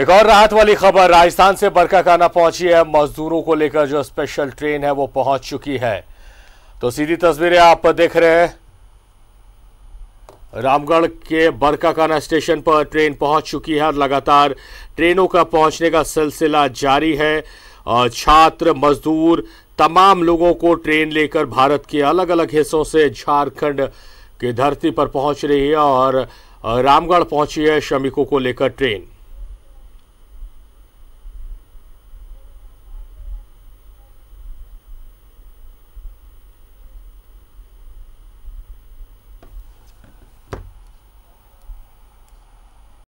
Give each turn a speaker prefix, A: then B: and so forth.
A: एक और राहत वाली खबर राजस्थान से बरकाकाना पहुंची है मजदूरों को लेकर जो स्पेशल ट्रेन है वो पहुंच चुकी है तो सीधी तस्वीरें आप देख रहे हैं रामगढ़ के बरकाकाना स्टेशन पर ट्रेन पहुंच चुकी है और लगातार ट्रेनों का पहुंचने का सिलसिला जारी है छात्र मजदूर तमाम लोगों को ट्रेन लेकर भारत के अलग अलग हिस्सों से झारखंड की धरती पर पहुंच रही है और रामगढ़ पहुंची है श्रमिकों को लेकर ट्रेन